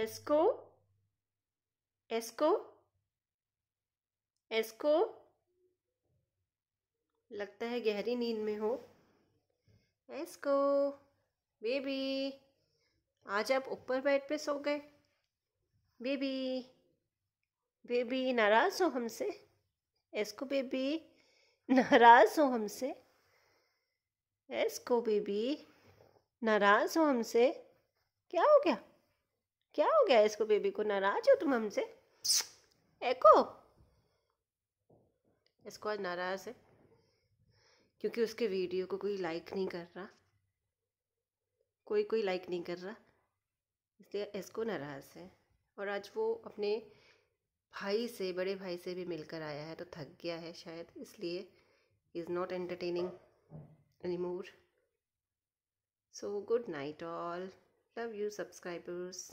इसको एस्को एस्को लगता है गहरी नींद में हो एस्को बेबी आज आप ऊपर बेड पे सो गए बेबी बेबी नाराज़ हो हमसे एस्को बेबी नाराज़ हो हमसे एस्को बेबी नाराज़ हो हमसे क्या हो गया क्या हो गया इसको बेबी को नाराज हो तुम हमसे एको इसको आज नाराज़ है क्योंकि उसके वीडियो को कोई लाइक नहीं कर रहा कोई कोई लाइक नहीं कर रहा इसलिए इसको नाराज़ है और आज वो अपने भाई से बड़े भाई से भी मिलकर आया है तो थक गया है शायद इसलिए is not entertaining any more so good night all love you subscribers